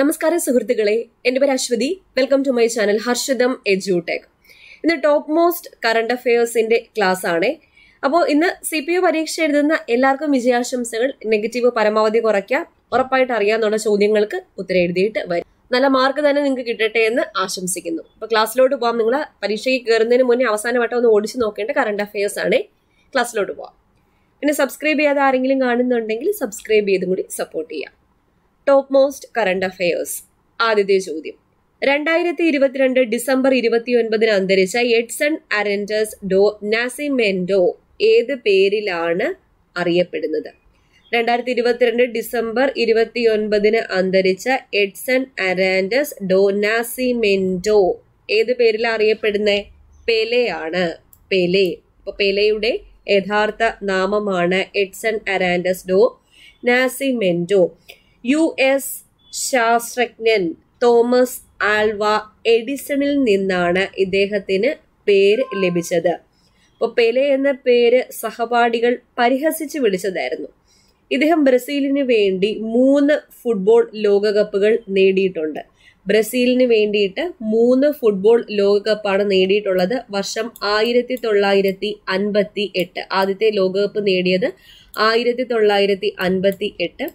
നമസ്കാരം സുഹൃത്തുക്കളെ എൻ്റെ പേര് Aswathy welcome to my channel Harshitham എജ്യൂടെക് ഇന്ന് ടോപ്പ് മോസ്റ്റ് കറണ്ട് അഫയേഴ്സിന്റെ ക്ലാസ് ആണ് അപ്പോൾ ഇന്ന് സി പി യു പരീക്ഷ എഴുതുന്ന എല്ലാവർക്കും വിജയാശംസകൾ നെഗറ്റീവ് പരമാവധി കുറയ്ക്കാം ഉറപ്പായിട്ട് അറിയാമെന്നുള്ള ചോദ്യങ്ങൾക്ക് ഉത്തരം എഴുതിയിട്ട് വരും നല്ല മാർക്ക് തന്നെ നിങ്ങൾക്ക് കിട്ടട്ടെ എന്ന് ആശംസിക്കുന്നു അപ്പോൾ ക്ലാസ്സിലോട്ട് പോകാം നിങ്ങൾ പരീക്ഷയ്ക്ക് കയറുന്നതിന് മുന്നേ അവസാനമായിട്ട് ഒന്ന് ഓടിച്ചു നോക്കേണ്ട കറണ്ട് അഫയേഴ്സ് ആണ് ക്ലാസ്സിലോട്ട് പോകാം പിന്നെ സബ്സ്ക്രൈബ് ചെയ്യാതെ ആരെങ്കിലും കാണുന്നുണ്ടെങ്കിൽ സബ്സ്ക്രൈബ് ചെയ്തും കൂടി സപ്പോർട്ട് ചെയ്യാം ടോപ്പ് മോസ്റ്റ് കറണ്ട് അഫയേഴ്സ് ആദ്യത്തെ ചോദ്യം രണ്ടായിരത്തി ഇരുപത്തിരണ്ട് ഡിസംബർ ഇരുപത്തിയൊൻപതിന് അന്തരിച്ച എഡ്സൺ അരൻഡസ് ഡോ നാസിമെൻഡോ ഏത് പേരിലാണ് അറിയപ്പെടുന്നത് രണ്ടായിരത്തി ഇരുപത്തിരണ്ട് ഡിസംബർ ഇരുപത്തിയൊൻപതിന് അന്തരിച്ച എഡ്സൺ അരാൻഡസ് ഡോ നാസിമെൻഡോ ഏത് പേരിലാണ് അറിയപ്പെടുന്നത് പെലെയാണ് പെലെ ഇപ്പോൾ പെലെയുടെ യഥാർത്ഥ നാമമാണ് Edson Arantes do Nascimento U S ശാസ്ത്രജ്ഞൻ തോമസ് ആൽവ എഡിസണിൽ നിന്നാണ് ഇദ്ദേഹത്തിന് പേര് ലഭിച്ചത് അപ്പോൾ പെലെ എന്ന പേര് സഹപാഠികൾ പരിഹസിച്ച് വിളിച്ചതായിരുന്നു ഇദ്ദേഹം ബ്രസീലിന് വേണ്ടി മൂന്ന് ഫുട്ബോൾ ലോകകപ്പുകൾ നേടിയിട്ടുണ്ട് ബ്രസീലിന് വേണ്ടിയിട്ട് മൂന്ന് ഫുട്ബോൾ ലോകകപ്പാണ് നേടിയിട്ടുള്ളത് വർഷം ആയിരത്തി തൊള്ളായിരത്തി അൻപത്തി എട്ട് ആദ്യത്തെ ലോകകപ്പ് നേടിയത് ആയിരത്തി തൊള്ളായിരത്തി അൻപത്തി എട്ട്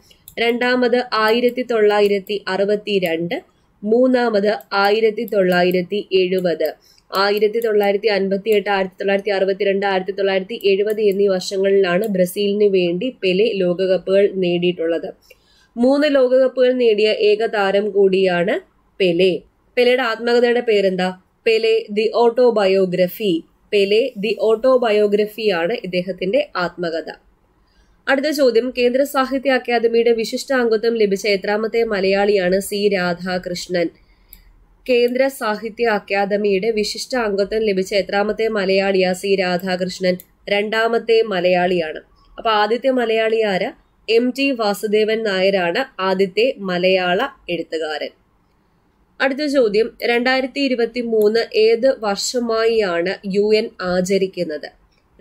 രണ്ടാമത് ആയിരത്തി തൊള്ളായിരത്തി അറുപത്തി രണ്ട് മൂന്നാമത് ആയിരത്തി തൊള്ളായിരത്തി എഴുപത് ആയിരത്തി തൊള്ളായിരത്തി അൻപത്തി എട്ട് ആയിരത്തി തൊള്ളായിരത്തി അറുപത്തി രണ്ട് ആയിരത്തി തൊള്ളായിരത്തി എഴുപത് എന്നീ വർഷങ്ങളിലാണ് ബ്രസീലിന് വേണ്ടി പെലെ ലോകകപ്പുകൾ നേടിയിട്ടുള്ളത് മൂന്ന് ലോകകപ്പുകൾ നേടിയ ഏക താരം കൂടിയാണ് പെലെ പെലയുടെ ആത്മകഥയുടെ പേരെന്താ Pele the autobiography Pele the ഓട്ടോബയോഗ്രഫിയാണ് ഇദ്ദേഹത്തിന്റെ ആത്മകഥ അടുത്ത ചോദ്യം കേന്ദ്ര സാഹിത്യ അക്കാദമിയുടെ വിശിഷ്ട അംഗത്വം ലഭിച്ച എത്രാമത്തെ മലയാളിയാണ് സി രാധാകൃഷ്ണൻ കേന്ദ്ര സാഹിത്യ അക്കാദമിയുടെ വിശിഷ്ട അംഗത്വം ലഭിച്ച എത്രാമത്തെ മലയാളിയാ സി രാധാകൃഷ്ണൻ രണ്ടാമത്തെ മലയാളിയാണ് അപ്പോൾ ആദ്യത്തെ മലയാളി ആര എം ടി വാസുദേവൻ നായരാണ് ആദ്യത്തെ മലയാള എഴുത്തുകാരൻ അടുത്ത ചോദ്യം രണ്ടായിരത്തി ഇരുപത്തി മൂന്ന് ഏത് വർഷമായിയാണ് യു എൻ ആചരിക്കുന്നത്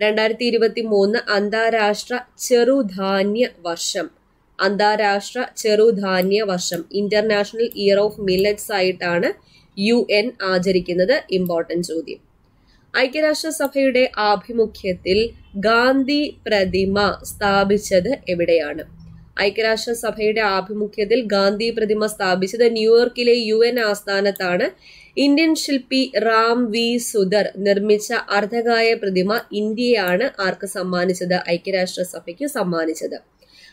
രണ്ടായിരത്തി ഇരുപത്തി മൂന്ന് അന്താരാഷ്ട്ര ചെറുധാന്യ വർഷം അന്താരാഷ്ട്ര ചെറുധാന്യ വർഷം ഇന്റർനാഷണൽ ഇയർ ഓഫ് മില്ലറ്റ്സ് ആയിട്ടാണ് യു എൻ ആചരിക്കുന്നത് ഇമ്പോർട്ടൻ്റ് ചോദ്യം ഐക്യരാഷ്ട്രസഭയുടെ ആഭിമുഖ്യത്തിൽ ഗാന്ധി പ്രതിമ സ്ഥാപിച്ചത് എവിടെയാണ് ഐക്യരാഷ്ട്രസഭയുടെ ആഭിമുഖ്യത്തിൽ ഗാന്ധി പ്രതിമ സ്ഥാപിച്ചത് ന്യൂയോർക്കിലെ യു എൻ ആസ്ഥാനത്താണ് ഇന്ത്യൻ ശില്പി റാം വി സുധർ നിർമ്മിച്ച അർദ്ധകായ പ്രതിമ ഇന്ത്യയാണ് ആർക്ക് സമ്മാനിച്ചത് ഐക്യരാഷ്ട്രസഭയ്ക്ക് സമ്മാനിച്ചത്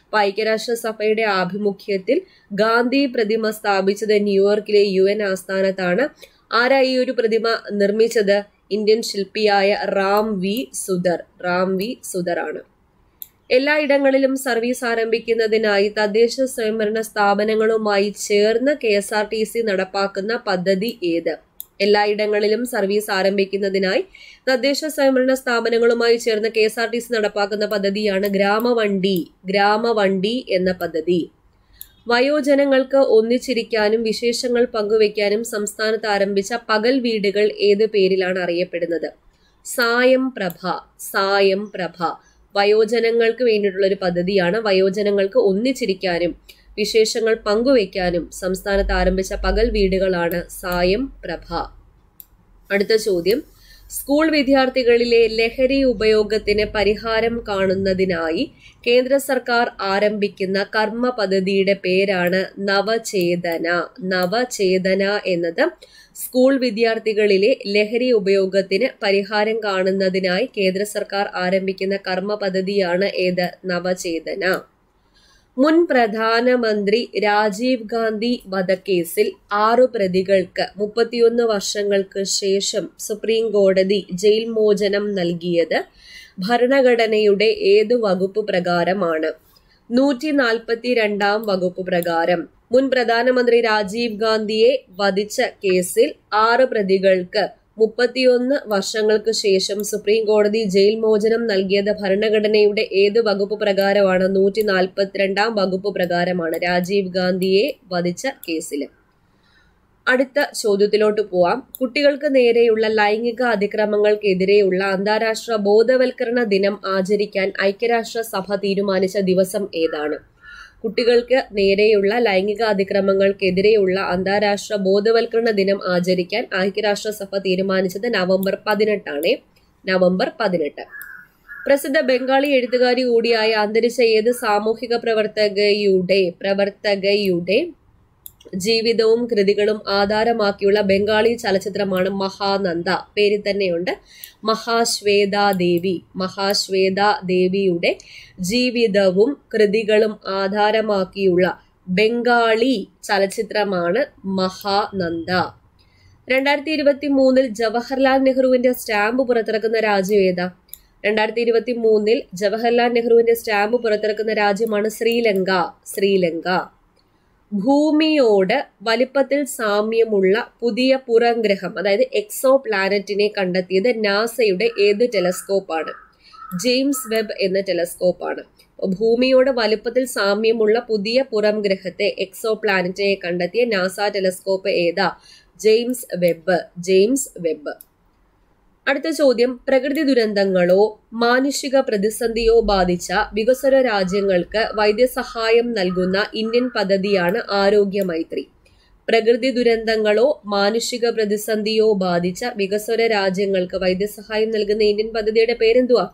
അപ്പൊ ഐക്യരാഷ്ട്രസഭയുടെ ആഭിമുഖ്യത്തിൽ ഗാന്ധി പ്രതിമ സ്ഥാപിച്ചത് ന്യൂയോർക്കിലെ യു എൻ ആസ്ഥാനത്താണ് ആരാ ഈ ഒരു പ്രതിമ നിർമ്മിച്ചത് ഇന്ത്യൻ ശില്പിയായ റാം വി സുധർ റാം വി സുധർ ആണ് എല്ലായിടങ്ങളിലും സർവീസ് ആരംഭിക്കുന്നതിനായി തദ്ദേശ സ്വയംഭരണ സ്ഥാപനങ്ങളുമായി ചേർന്ന് K S R T C നടപ്പാക്കുന്ന പദ്ധതി ഏത് എല്ലായിടങ്ങളിലും സർവീസ് ആരംഭിക്കുന്നതിനായി തദ്ദേശ സ്വയംഭരണ സ്ഥാപനങ്ങളുമായി ചേർന്ന് K S R T C നടപ്പാക്കുന്ന പദ്ധതിയാണ് ഗ്രാമവണ്ടി ഗ്രാമവണ്ടി എന്ന പദ്ധതി വയോജനങ്ങൾക്ക് ഒന്നിച്ചിരിക്കാനും വിശേഷങ്ങൾ പങ്കുവയ്ക്കാനും സംസ്ഥാനത്ത് ആരംഭിച്ച പകൽ വീടുകൾ ഏത് പേരിലാണ് അറിയപ്പെടുന്നത് സായം പ്രഭ സായം പ്രഭ വയോജനങ്ങൾക്ക് വേണ്ടിയിട്ടുള്ള ഒരു പദ്ധതിയാണ് വയോജനങ്ങൾക്ക് ഒന്നിച്ചിരിക്കാനും വിശേഷങ്ങൾ പങ്കുവയ്ക്കാനും സംസ്ഥാനത്ത് ആരംഭിച്ച പകൽ വീടുകളാണ് സായം പ്രഭ അടുത്ത ചോദ്യം സ്കൂൾ വിദ്യാർത്ഥികളിലെ ലഹരി ഉപയോഗത്തിന് പരിഹാരം കാണുന്നതിനായി കേന്ദ്ര സർക്കാർ ആരംഭിക്കുന്ന കർമ്മ പദ്ധതിയുടെ പേരാണ് നവചേതന നവചേതന എന്നത് സ്കൂൾ വിദ്യാർത്ഥികളിലെ ലഹരി ഉപയോഗത്തിന് പരിഹാരം കാണുന്നതിനായി കേന്ദ്ര സർക്കാർ ആരംഭിക്കുന്ന കർമ്മ പദ്ധതിയാണ് ഏത് നവചേതന മുൻ പ്രധാനമന്ത്രി രാജീവ് ഗാന്ധി വധക്കേസിൽ ആറു പ്രതികൾക്ക് മുപ്പത്തിയൊന്ന് വർഷങ്ങൾക്ക് ശേഷം സുപ്രീം കോടതി ജയിൽ മോചനം നൽകിയത് ഭരണഘടനയുടെ ഏതു വകുപ്പ് പ്രകാരമാണ് നൂറ്റി നാൽപ്പത്തി രണ്ടാം വകുപ്പ് പ്രകാരം മുൻ പ്രധാനമന്ത്രി രാജീവ് ഗാന്ധിയെ വധിച്ച കേസിൽ ആറ് പ്രതികൾക്ക് മുപ്പത്തിയൊന്ന് വർഷങ്ങൾക്ക് ശേഷം സുപ്രീം കോടതി ജയിൽ മോചനം നൽകിയത് ഭരണഘടനയുടെ ഏത് വകുപ്പ് പ്രകാരമാണ് നൂറ്റി നാൽപ്പത്തിരണ്ടാം വകുപ്പ് പ്രകാരമാണ് രാജീവ് ഗാന്ധിയെ വധിച്ച കേസിൽ അടുത്ത ചോദ്യത്തിലോട്ട് പോവാം കുട്ടികൾക്ക് നേരെയുള്ള ലൈംഗിക അതിക്രമങ്ങൾക്കെതിരെയുള്ള അന്താരാഷ്ട്ര ബോധവൽക്കരണ ദിനം ആചരിക്കാൻ ഐക്യരാഷ്ട്രസഭ തീരുമാനിച്ച ദിവസം ഏതാണ് കുട്ടികൾക്ക് നേരെയുള്ള ലൈംഗിക അതിക്രമങ്ങൾക്കെതിരെയുള്ള അന്താരാഷ്ട്ര ബോധവൽക്കരണ ദിനം ആചരിക്കാൻ ഐക്യരാഷ്ട്രസഭ തീരുമാനിച്ചത് നവംബർ പതിനെട്ടാണ് നവംബർ പതിനെട്ട് പ്രസിദ്ധ ബംഗാളി എഴുത്തുകാരി കൂടിയായ അന്തരിച്ച ഏത് സാമൂഹിക പ്രവർത്തകയുടെ പ്രവർത്തകയുടെ ജീവിതവും കൃതികളും ആധാരമാക്കിയുള്ള ബംഗാളി ചലച്ചിത്രമാണ് മഹാനന്ദ പേര് തന്നെയുണ്ട് മഹാശ്വേതാദേവി മഹാശ്വേതാദേവിയുടെ ജീവിതവും കൃതികളും ആധാരമാക്കിയുള്ള ബംഗാളി ചലച്ചിത്രമാണ് മഹാനന്ദ രണ്ടായിരത്തി ഇരുപത്തി മൂന്നിൽ ജവഹർലാൽ നെഹ്റുവിന്റെ സ്റ്റാമ്പ് പുറത്തിറക്കുന്ന രാജ്യം ഏതാ രണ്ടായിരത്തി ഇരുപത്തി മൂന്നിൽ ജവഹർലാൽ നെഹ്റുവിന്റെ സ്റ്റാമ്പ് പുറത്തിറക്കുന്ന രാജ്യമാണ് ശ്രീലങ്ക ശ്രീലങ്ക ഭൂമിയോട് വലിപ്പത്തിൽ സാമ്യമുള്ള പുതിയ പുറംഗ്രഹം അതായത് എക്സോ പ്ലാനറ്റിനെ കണ്ടെത്തിയത് നാസയുടെ ഏത് ടെലസ്കോപ്പാണ് ജെയിംസ് വെബ് എന്ന ടെലസ്കോപ്പാണ് ഭൂമിയോട് വലുപ്പത്തിൽ സാമ്യമുള്ള പുതിയ പുറം ഗ്രഹത്തെ എക്സോ പ്ലാനറ്റിനെ കണ്ടെത്തിയ നാസ ടെലസ്കോപ്പ് ഏതാ ജെയിംസ് വെബ് ജെയിംസ് വെബ് അടുത്ത ചോദ്യം പ്രകൃതി ദുരന്തങ്ങളോ മാനുഷിക പ്രതിസന്ധിയോ ബാധിച്ച വികസന രാജ്യങ്ങൾക്ക് വൈദ്യസഹായം നൽകുന്ന ഇന്ത്യൻ പദ്ധതിയാണ് ആരോഗ്യ മൈത്രി പ്രകൃതി ദുരന്തങ്ങളോ മാനുഷിക പ്രതിസന്ധിയോ ബാധിച്ച വികസ്വര രാജ്യങ്ങൾക്ക് വൈദ്യസഹായം നൽകുന്ന ഇന്ത്യൻ പദ്ധതിയുടെ പേരെന്തുവാ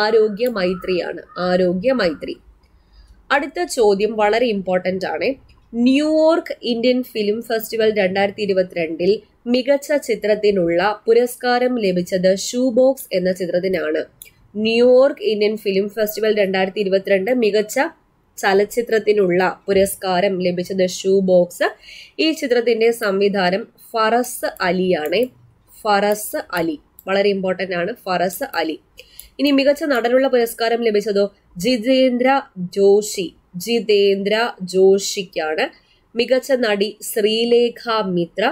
ആരോഗ്യ മൈത്രിയാണ് ആരോഗ്യ മൈത്രി അടുത്ത ചോദ്യം വളരെ ഇമ്പോർട്ടൻ്റ് ആണ് ന്യൂയോർക്ക് ഇന്ത്യൻ ഫിലിം ഫെസ്റ്റിവൽ രണ്ടായിരത്തി ഇരുപത്തിരണ്ടിൽ മികച്ച ചിത്രത്തിനുള്ള പുരസ്കാരം ലഭിച്ചത് ഷൂ ബോക്സ് എന്ന ചിത്രത്തിനാണ് ന്യൂയോർക്ക് ഇന്ത്യൻ ഫിലിം ഫെസ്റ്റിവൽ രണ്ടായിരത്തി ഇരുപത്തിരണ്ട് മികച്ച ചലച്ചിത്രത്തിനുള്ള പുരസ്കാരം ലഭിച്ചത് ഷൂ ബോക്സ് ഈ ചിത്രത്തിന്റെ സംവിധാനം ഫറസ് അലിയാണ് ഫറസ് അലി വളരെ ഇമ്പോർട്ടൻ്റ് ആണ് ഫറസ് അലി ഇനി മികച്ച നടനുള്ള പുരസ്കാരം ലഭിച്ചതോ ജിതേന്ദ്ര ജോഷി ജിതേന്ദ്ര ജോഷിക്കാണ് മികച്ച നടി ശ്രീലേഖ മിത്ര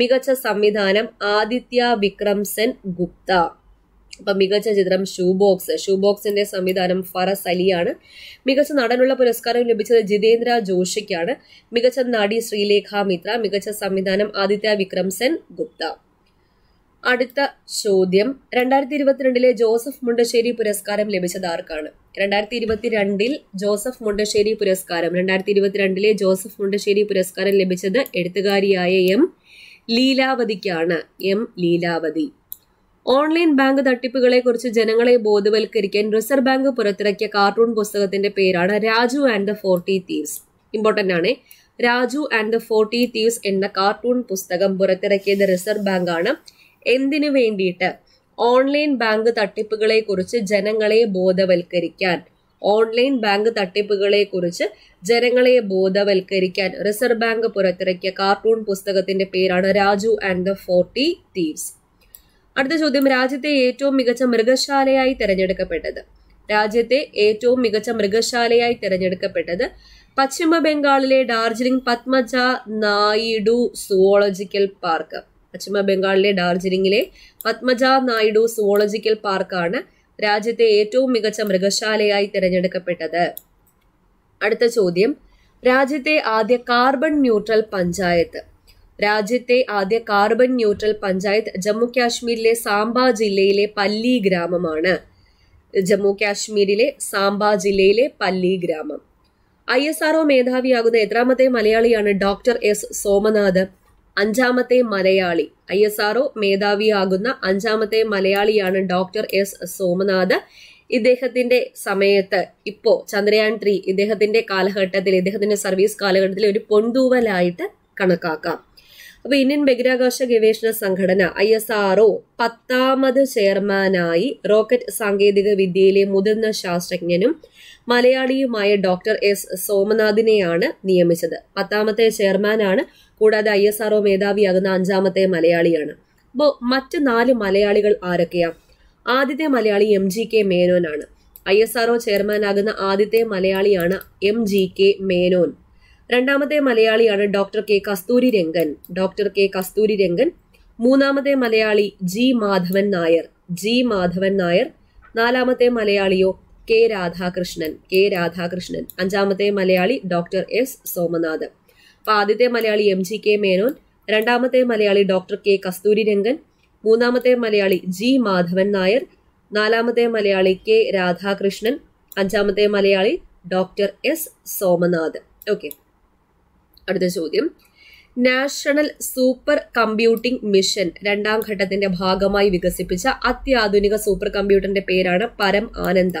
മികച്ച സംവിധാനം ആദിത്യ വിക്രം സെൻ ഗുപ്ത അപ്പം മികച്ച ചിത്രം ഷൂ ബോക്സ് ഷൂ ബോക്സിന്റെ സംവിധാനം ഫറസ് അലിയാണ് മികച്ച നടനുള്ള പുരസ്കാരം ലഭിച്ചത് ജിതേന്ദ്ര ജോഷിക്കാണ് മികച്ച നടി ശ്രീലേഖ മിത്ര മികച്ച സംവിധാനം ആദിത്യ വിക്രം സെൻ ഗുപ്ത അടുത്ത ചോദ്യം രണ്ടായിരത്തി ഇരുപത്തിരണ്ടിലെ ജോസഫ് മുണ്ടശ്ശേരി പുരസ്കാരം ലഭിച്ചത് ആർക്കാണ് രണ്ടായിരത്തി ഇരുപത്തിരണ്ടിൽ ജോസഫ് മുണ്ടശ്ശേരി പുരസ്കാരം രണ്ടായിരത്തി ഇരുപത്തിരണ്ടിലെ ജോസഫ് മുണ്ടശ്ശേരി പുരസ്കാരം ലഭിച്ചത് എഴുത്തുകാരിയായ എം ലീലാവതിക്കാണ് എം ലീലാവതി ഓൺലൈൻ ബാങ്ക് തട്ടിപ്പുകളെക്കുറിച്ച് ജനങ്ങളെ ബോധവൽക്കരിക്കാൻ റിസർവ് ബാങ്ക് പുറത്തിറക്കിയ കാർട്ടൂൺ പുസ്തകത്തിന്റെ പേരാണ് Raju and the forty thieves important ആണ് Raju and the forty thieves എന്ന കാർട്ടൂൺ പുസ്തകം പുറത്തിറക്കിയത് റിസർവ് ബാങ്കാണ് എന്തിനു വേണ്ടിയിട്ട് ഓൺലൈൻ ബാങ്ക് തട്ടിപ്പുകളെക്കുറിച്ച് ജനങ്ങളെ ബോധവൽക്കരിക്കാൻ ഓൺലൈൻ ബാങ്ക് തട്ടിപ്പുകളെക്കുറിച്ച് ജനങ്ങളെ ബോധവൽക്കരിക്കാൻ റിസർവ് ബാങ്ക് പുറത്തിറക്കിയ കാർട്ടൂൺ പുസ്തകത്തിന്റെ പേരാണ് Raju and the forty thieves അടുത്ത ചോദ്യം രാജ്യത്തെ ഏറ്റവും മികച്ച മൃഗശാലയായി തിരഞ്ഞെടുക്കപ്പെട്ടത് രാജ്യത്തെ ഏറ്റവും മികച്ച മൃഗശാലയായി തിരഞ്ഞെടുക്കപ്പെട്ടത് പശ്ചിമ ബംഗാളിലെ ഡാർജിലിംഗ് പത്മജ നായിഡു സുവോളജിക്കൽ പാർക്ക് പശ്ചിമ ബംഗാളിലെ ഡാർജിലിംഗിലെ പത്മജ നായിഡു സുവോളജിക്കൽ പാർക്കാണ് രാജ്യത്തെ ഏറ്റവും മികച്ച മൃഗശാലയായി തിരഞ്ഞെടുക്കപ്പെട്ടത് അടുത്ത ചോദ്യം രാജ്യത്തെ ആദ്യ കാർബൺ ന്യൂട്രൽ പഞ്ചായത്ത് രാജ്യത്തെ ആദ്യ കാർബൺ ന്യൂട്രൽ പഞ്ചായത്ത് ജമ്മു കാശ്മീരിലെ സാംബ ജില്ലയിലെ പല്ലി ഗ്രാമമാണ് ജമ്മു കാശ്മീരിലെ സാംബ ജില്ലയിലെ പല്ലി ഗ്രാമം ഐ എസ് മേധാവിയാകുന്ന എത്രാമത്തെ മലയാളിയാണ് ഡോക്ടർ എസ് സോമനാഥ് അഞ്ചാമത്തെ മലയാളി ഐ എസ് ഒ മേധാവിയാകുന്ന അഞ്ചാമത്തെ മലയാളിയാണ് ഡോക്ടർ എസ് സോമനാഥ് ഇദ്ദേഹത്തിന്റെ സമയത്ത് ഇപ്പോ ചന്ദ്രയാൻ ത്രീ ഇദ്ദേഹത്തിന്റെ കാലഘട്ടത്തിൽ ഇദ്ദേഹത്തിന്റെ സർവീസ് കാലഘട്ടത്തിൽ ഒരു പൊൻതൂവലായിട്ട് കണക്കാക്കാം അപ്പൊ ഇന്ത്യൻ ബഹിരാകാശ ഗവേഷണ സംഘടന ഐ എസ് ആർ ഒ പത്താമത് ചെയർമാനായി റോക്കറ്റ് സാങ്കേതിക വിദ്യയിലെ മുതിർന്ന ശാസ്ത്രജ്ഞനും മലയാളിയുമായ ഡോക്ടർ എസ് സോമനാഥിനെയാണ് നിയമിച്ചത് പത്താമത്തെ ചെയർമാനാണ് കൂടാതെ ഐ എസ് ആർ ഒ മേധാവിയാകുന്ന അഞ്ചാമത്തെ മലയാളിയാണ് അപ്പോ മറ്റ് നാല് മലയാളികൾ ആരൊക്കെയാ ആദ്യത്തെ മലയാളി എം ജി കെ മേനോനാണ് ഐ എസ് ആർ ഒ ചെയർമാനാകുന്ന ആദ്യത്തെ മലയാളിയാണ് എം ജി കെ മേനോൻ രണ്ടാമത്തെ മലയാളിയാണ് doctor K Kasturi Rangan doctor K Kasturi Rangan മൂന്നാമത്തെ മലയാളി ജി മാധവൻ നായർ ജി മാധവൻ നായർ നാലാമത്തെ മലയാളിയോ കെ രാധാകൃഷ്ണൻ കെ രാധാകൃഷ്ണൻ അഞ്ചാമത്തെ മലയാളി ഡോക്ടർ എസ് സോമനാഥ് അപ്പോൾ ആദ്യത്തെ Malayali M G K Menon രണ്ടാമത്തെ മലയാളി ഡോക്ടർ കെ കസ്തൂരി രംഗൻ മൂന്നാമത്തെ മലയാളി ജി മാധവൻ നായർ നാലാമത്തെ മലയാളി കെ രാധാകൃഷ്ണൻ അഞ്ചാമത്തെ Malayali doctor S Somanath okay അടുത്ത ചോദ്യം നാഷണൽ സൂപ്പർ കമ്പ്യൂട്ടിംഗ് മിഷൻ രണ്ടാം ഘട്ടത്തിന്റെ ഭാഗമായി വികസിപ്പിച്ച അത്യാധുനിക സൂപ്പർ കമ്പ്യൂട്ടറിന്റെ പേരാണ് പരം ആനന്ദ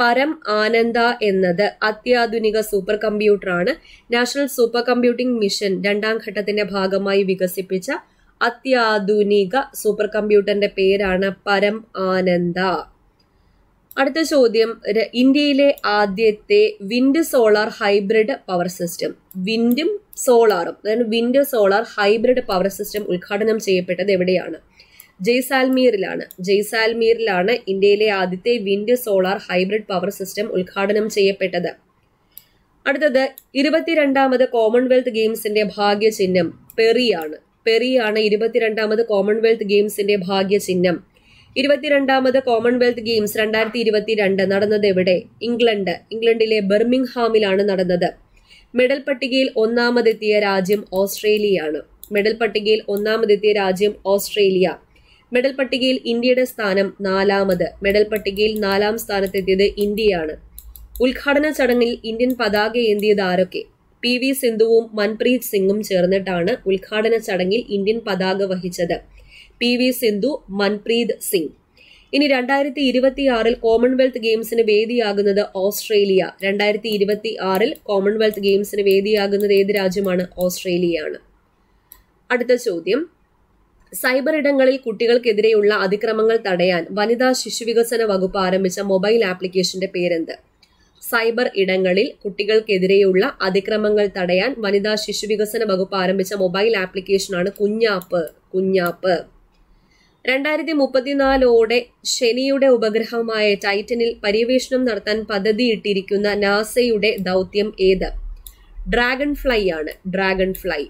പരം ആനന്ദ എന്നത് അത്യാധുനിക സൂപ്പർ കമ്പ്യൂട്ടറാണ് നാഷണൽ സൂപ്പർ കമ്പ്യൂട്ടിംഗ് മിഷൻ രണ്ടാം ഘട്ടത്തിന്റെ ഭാഗമായി വികസിപ്പിച്ച അത്യാധുനിക സൂപ്പർ കമ്പ്യൂട്ടറിന്റെ പേരാണ് പരം ആനന്ദ അടുത്ത ചോദ്യം ഇന്ത്യയിലെ ആദ്യത്തെ wind solar hybrid power system വിൻഡും സോളാറും അതായത് wind solar hybrid power system ഉദ്ഘാടനം ചെയ്യപ്പെട്ടത് എവിടെയാണ് ജയ്സാൽമീറിലാണ് ജയ്സാൽമീറിലാണ് ഇന്ത്യയിലെ ആദ്യത്തെ wind solar hybrid power system ഉദ്ഘാടനം ചെയ്യപ്പെട്ടത് അടുത്തത് ഇരുപത്തിരണ്ടാമത് കോമൺവെൽത്ത് ഗെയിംസിന്റെ ഭാഗ്യചിഹ്നം പെറിയാണ് പെറിയാണ് ഇരുപത്തിരണ്ടാമത് കോമൺവെൽത്ത് ഗെയിംസിന്റെ ഭാഗ്യചിഹ്നം ഇരുപത്തിരണ്ടാമത് കോമൺവെൽത്ത് ഗെയിംസ് രണ്ടായിരത്തി ഇരുപത്തിരണ്ട് നടന്നത് എവിടെ ഇംഗ്ലണ്ട് ഇംഗ്ലണ്ടിലെ ബെർമിംഗ്ഹാമിലാണ് നടന്നത് മെഡൽ പട്ടികയിൽ ഒന്നാമതെത്തിയ രാജ്യം ഓസ്ട്രേലിയയാണ് മെഡൽ പട്ടികയിൽ ഒന്നാമതെത്തിയ രാജ്യം ഓസ്ട്രേലിയ മെഡൽ പട്ടികയിൽ ഇന്ത്യയുടെ സ്ഥാനം നാലാമത് മെഡൽ പട്ടികയിൽ നാലാം സ്ഥാനത്തെത്തിയത് ഇന്ത്യയാണ് ഉദ്ഘാടന ചടങ്ങിൽ ഇന്ത്യൻ പതാക ഏന്തിയത് ആരൊക്കെ പി വി സിന്ധുവും മൻപ്രീത് സിംഗും ചേർന്നിട്ടാണ് ഉദ്ഘാടന ചടങ്ങിൽ ഇന്ത്യൻ പതാക വഹിച്ചത് പി വി സിന്ധു മൻപ്രീത് സിംഗ് ഇനി രണ്ടായിരത്തി ആറിൽ കോമൺവെൽത്ത് ഗെയിംസിന് വേദിയാകുന്നത് ഓസ്ട്രേലിയ രണ്ടായിരത്തി ഇരുപത്തി ആറിൽ കോമൺവെൽത്ത് ഗെയിംസിന് വേദിയാകുന്നത് ഏത് രാജ്യമാണ് ഓസ്ട്രേലിയയാണ് അടുത്ത ചോദ്യം സൈബർ ഇടങ്ങളിൽ കുട്ടികൾക്കെതിരെയുള്ള അതിക്രമങ്ങൾ തടയാൻ വനിതാ ശിശുവികസന വകുപ്പ് ആരംഭിച്ച മൊബൈൽ ആപ്ലിക്കേഷന്റെ പേരെന്ത് സൈബർ ഇടങ്ങളിൽ കുട്ടികൾക്കെതിരെയുള്ള അതിക്രമങ്ങൾ തടയാൻ വനിതാ ശിശുവികസന വകുപ്പ് ആരംഭിച്ച മൊബൈൽ ആപ്ലിക്കേഷനാണ് കുഞ്ഞാപ്പ് കുഞ്ഞാപ്പ് രണ്ടായിരത്തി മുപ്പത്തിനാലോടെ ശനിയുടെ ഉപഗ്രഹമായ ടൈറ്റനിൽ പര്യവേഷണം നടത്താൻ പദ്ധതിയിട്ടിരിക്കുന്ന നാസയുടെ ദൗത്യം ഏത് ഡ്രാഗൺ ഫ്ലൈ ആണ് ഡ്രാഗൺ ഫ്ലൈ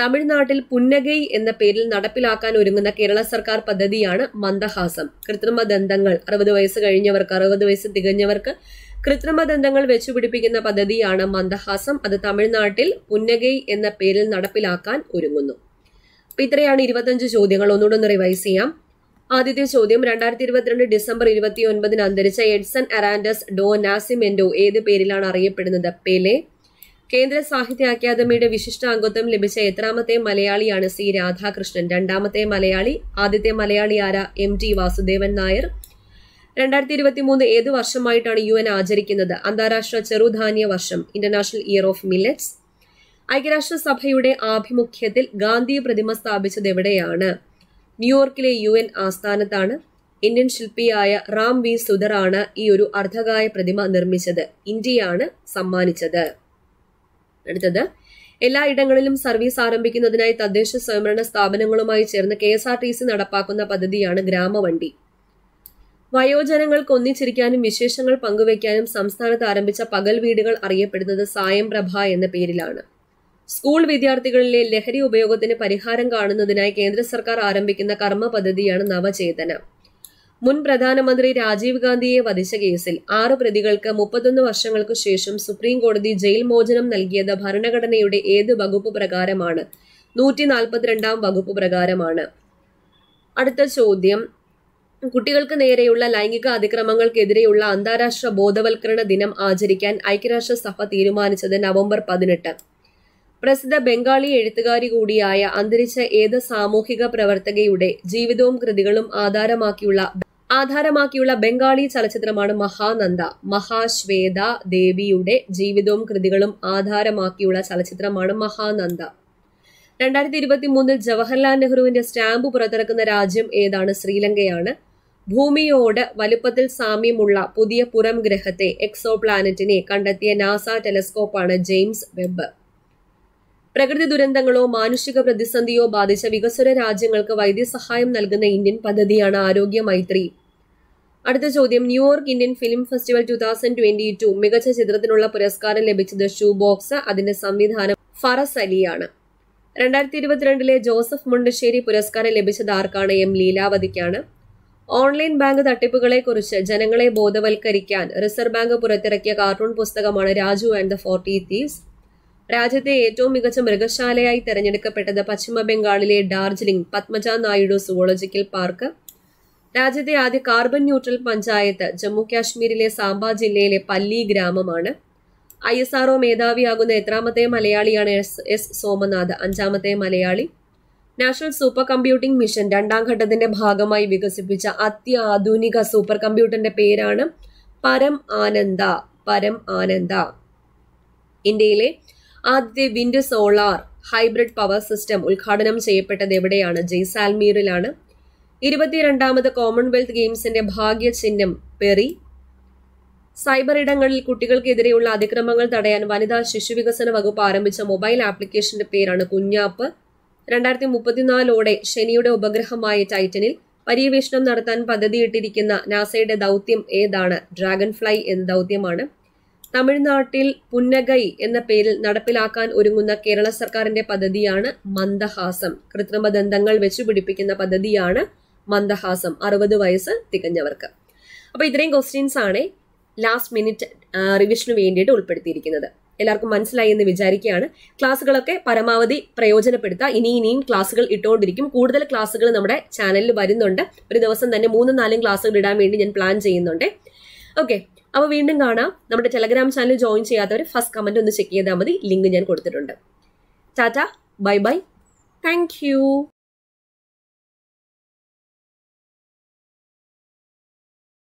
തമിഴ്നാട്ടിൽ പുന്നഗൈ എന്ന പേരിൽ നടപ്പിലാക്കാൻ ഒരുങ്ങുന്ന കേരള സർക്കാർ പദ്ധതിയാണ് മന്ദഹാസം കൃത്രിമ ദന്തങ്ങൾ അറുപത് വയസ്സ് കഴിഞ്ഞവർക്ക് അറുപത് വയസ്സ് തികഞ്ഞവർക്ക് കൃത്രിമ ദന്തങ്ങൾ വെച്ചുപിടിപ്പിക്കുന്ന പദ്ധതിയാണ് മന്ദഹാസം അത് തമിഴ്നാട്ടിൽ പുന്നഗൈ എന്ന പേരിൽ നടപ്പിലാക്കാൻ ഒരുങ്ങുന്നു അപ്പോൾ ഇത്രയാണ് ഇരുപത്തഞ്ച് ചോദ്യങ്ങൾ ഒന്നുകൂടെ ഒന്ന് റിവൈസ് ചെയ്യാം ആദ്യത്തെ ചോദ്യം രണ്ടായിരത്തി ഇരുപത്തിരണ്ട് ഡിസംബർ ഇരുപത്തി ഒൻപതിന് അന്തരിച്ച എഡ്സൺ അറാൻഡസ് ഡോ നാസിമെന്റോ ഏത് പേരിലാണ് അറിയപ്പെടുന്നത് പെലെ കേന്ദ്ര സാഹിത്യ അക്കാദമിയുടെ വിശിഷ്ട അംഗത്വം ലഭിച്ച എത്രാമത്തെ മലയാളിയാണ് സി രാധാകൃഷ്ണൻ രണ്ടാമത്തെ മലയാളി ആദ്യത്തെ മലയാളി ആര എം ടി വാസുദേവൻ നായർ രണ്ടായിരത്തി ഇരുപത്തി മൂന്ന് ഏത് വർഷമായിട്ടാണ് യു എൻ ആചരിക്കുന്നത് അന്താരാഷ്ട്ര ചെറുധാന്യ വർഷം ഇന്റർനാഷണൽ ഇയർ ഓഫ് മില്ലറ്റ്സ് ഐക്യരാഷ്ട്രസഭയുടെ ആഭിമുഖ്യത്തിൽ ഗാന്ധി പ്രതിമ സ്ഥാപിച്ചത് എവിടെയാണ് ന്യൂയോർക്കിലെ യു എൻ ആസ്ഥാനത്താണ് ഇന്ത്യൻ ശില്പിയായ റാം വി സുധറാണ് ഈ ഒരു അർദ്ധകായ പ്രതിമ നിർമ്മിച്ചത് ഇന്ത്യയാണ് സമ്മാനിച്ചത് അടുത്തത് ഇടങ്ങളിലും സർവീസ് ആരംഭിക്കുന്നതിനായി തദ്ദേശ സ്വയംഭരണ സ്ഥാപനങ്ങളുമായി ചേർന്ന് K S R T C നടപ്പാക്കുന്ന പദ്ധതിയാണ് ഗ്രാമവണ്ടി വയോജനങ്ങൾക്ക് ഒന്നിച്ചിരിക്കാനും വിശേഷങ്ങൾ പങ്കുവയ്ക്കാനും സംസ്ഥാനത്ത് ആരംഭിച്ച പകൽ വീടുകൾ അറിയപ്പെടുന്നത് സായം പ്രഭ എന്ന പേരിലാണ് സ്കൂൾ വിദ്യാർത്ഥികളിലെ ലഹരി ഉപയോഗത്തിന് പരിഹാരം കാണുന്നതിനായി കേന്ദ്ര സർക്കാർ ആരംഭിക്കുന്ന കർമ്മ പദ്ധതിയാണ് നവചേതന മുൻ പ്രധാനമന്ത്രി രാജീവ് ഗാന്ധിയെ വധിച്ച കേസിൽ ആറ് പ്രതികൾക്ക് മുപ്പത്തൊന്ന് വർഷങ്ങൾക്കു ശേഷം സുപ്രീം കോടതി ജയിൽ മോചനം നൽകിയത് ഭരണഘടനയുടെ ഏത് വകുപ്പ് പ്രകാരമാണ് നൂറ്റി നാൽപ്പത്തിരണ്ടാം വകുപ്പ് പ്രകാരമാണ് അടുത്ത ചോദ്യം കുട്ടികൾക്ക് നേരെയുള്ള ലൈംഗിക അതിക്രമങ്ങൾക്കെതിരെയുള്ള അന്താരാഷ്ട്ര ബോധവൽക്കരണ ദിനം ആചരിക്കാൻ ഐക്യരാഷ്ട്രസഭ തീരുമാനിച്ചത് നവംബർ പതിനെട്ട് പ്രസിദ്ധ ബംഗാളി എഴുത്തുകാരി കൂടിയായ അന്തരിച്ച ഏത് സാമൂഹിക പ്രവർത്തകയുടെ ജീവിതവും കൃതികളും ആധാരമാക്കിയുള്ള ആധാരമാക്കിയുള്ള ബംഗാളി ചലച്ചിത്രമാണ് മഹാനന്ദ മഹാശ്വേത ദേവിയുടെ ജീവിതവും കൃതികളും ആധാരമാക്കിയുള്ള ചലച്ചിത്രമാണ് മഹാനന്ദ രണ്ടായിരത്തി ഇരുപത്തി മൂന്നിൽ ജവഹർലാൽ നെഹ്റുവിന്റെ സ്റ്റാമ്പ് പുറത്തിറക്കുന്ന രാജ്യം ഏതാണ് ശ്രീലങ്കയാണ് ഭൂമിയോട് വലുപ്പത്തിൽ സാമ്യമുള്ള പുതിയ പുറം ഗ്രഹത്തെ എക്സോ പ്ലാനറ്റിനെ കണ്ടെത്തിയ നാസ ടെലസ്കോപ്പാണ് ജെയിംസ് വെബ്ബ് പ്രകൃതി ദുരന്തങ്ങളോ മാനുഷിക പ്രതിസന്ധിയോ ബാധിച്ച വികസ്വര രാജ്യങ്ങൾക്ക് വൈദ്യസഹായം നൽകുന്ന ഇന്ത്യൻ പദ്ധതിയാണ് ആരോഗ്യ മൈത്രി അടുത്ത ചോദ്യം New York Indian film festival two thousand twenty two മികച്ച ചിത്രത്തിനുള്ള പുരസ്കാരം ലഭിച്ചത് ഷൂ ബോക്സ് അതിന്റെ സംവിധാനം ഫറസ് അലിയാണ് രണ്ടായിരത്തി ഇരുപത്തിരണ്ടിലെ ജോസഫ് മുണ്ടശ്ശേരി പുരസ്കാരം ലഭിച്ചത് ആർക്കാണ് എം ലീലാവതിക്കാണ് ഓൺലൈൻ ബാങ്ക് തട്ടിപ്പുകളെക്കുറിച്ച് ജനങ്ങളെ ബോധവൽക്കരിക്കാൻ റിസർവ് ബാങ്ക് പുറത്തിറക്കിയ കാർട്ടൂൺ പുസ്തകമാണ് Raju and the forty thieves രാജ്യത്തെ ഏറ്റവും മികച്ച മൃഗശാലയായി തെരഞ്ഞെടുക്കപ്പെട്ടത് പശ്ചിമ ബംഗാളിലെ ഡാർജിലിംഗ് പത്മജ നായിഡു സുവോളജിക്കൽ പാർക്ക് രാജ്യത്തെ ആദ്യ കാർബൺ ന്യൂട്രൽ പഞ്ചായത്ത് ജമ്മു കാശ്മീരിലെ സാംബ ജില്ലയിലെ പല്ലി ഗ്രാമമാണ് ഐ എസ് ആർഒ മേധാവിയാകുന്ന എത്രാമത്തെ മലയാളിയാണ് എസ് എസ് സോമനാഥ് അഞ്ചാമത്തെ Malayali national super computing mission രണ്ടാം ഘട്ടത്തിന്റെ ഭാഗമായി വികസിപ്പിച്ച അത്യാധുനിക സൂപ്പർ കമ്പ്യൂട്ടറിന്റെ പേരാണ് പരം ആനന്ദ പരം ആനന്ദ ഇന്ത്യയിലെ ആദ്യത്തെ wind solar hybrid power system ഉദ്ഘാടനം ചെയ്യപ്പെട്ടത് എവിടെയാണ് ജയ്സാൽമീറിലാണ് ഇരുപത്തിരണ്ടാമത് കോമൺവെൽത്ത് ഗെയിംസിന്റെ ഭാഗ്യ ചിഹ്നം പെറി സൈബർ ഇടങ്ങളിൽ കുട്ടികൾക്കെതിരെയുള്ള അതിക്രമങ്ങൾ തടയാൻ വനിതാ ശിശുവികസന വകുപ്പ് ആരംഭിച്ച മൊബൈൽ ആപ്ലിക്കേഷന്റെ പേരാണ് കുഞ്ഞാപ്പ് രണ്ടായിരത്തി മുപ്പത്തിനാലോടെ ശനിയുടെ ഉപഗ്രഹമായ ടൈറ്റനിൽ പര്യവേഷണം നടത്താൻ പദ്ധതിയിട്ടിരിക്കുന്ന നാസയുടെ ദൗത്യം ഏതാണ് ഡ്രാഗൺ ഫ്ലൈ എന്ന ദൗത്യമാണ് തമിഴ്നാട്ടിൽ പുന്നഗൈ എന്ന പേരിൽ നടപ്പിലാക്കാൻ ഒരുങ്ങുന്ന കേരള സർക്കാരിന്റെ പദ്ധതിയാണ് മന്ദഹാസം കൃത്രിമ ദന്തങ്ങൾ വെച്ചുപിടിപ്പിക്കുന്ന പദ്ധതിയാണ് മന്ദഹാസം അറുപത് വയസ്സ് തികഞ്ഞവർക്ക് അപ്പോൾ ഇത്രയും ക്വസ്റ്റ്യൻസ് ആണ് ലാസ്റ്റ് മിനിറ്റ് റിവിഷന് വേണ്ടിയിട്ട് ഉൾപ്പെടുത്തിയിരിക്കുന്നത് എല്ലാവർക്കും മനസ്സിലായി എന്ന് വിചാരിക്കുകയാണ് ക്ലാസ്സുകളൊക്കെ പരമാവധി പ്രയോജനപ്പെടുത്തുക ഇനി ഇനിയും ക്ലാസ്സുകൾ ഇട്ടുകൊണ്ടിരിക്കും കൂടുതൽ ക്ലാസ്സുകൾ നമ്മുടെ ചാനലിൽ വരുന്നുണ്ട് ഒരു ദിവസം തന്നെ മൂന്നും നാലും ക്ലാസ്സുകൾ ഇടാൻ വേണ്ടി ഞാൻ പ്ലാൻ ചെയ്യുന്നുണ്ട് ഓക്കെ അപ്പോൾ വീണ്ടും കാണാം നമ്മുടെ ടെലഗ്രാം ചാനൽ ജോയിൻ ചെയ്യാത്തവർ ഫസ്റ്റ് കമൻറ്റ് ഒന്ന് ചെക്ക് ചെയ്താൽ മതി ലിങ്ക് ഞാൻ കൊടുത്തിട്ടുണ്ട് ടാറ്റ ബൈ ബൈ താങ്ക്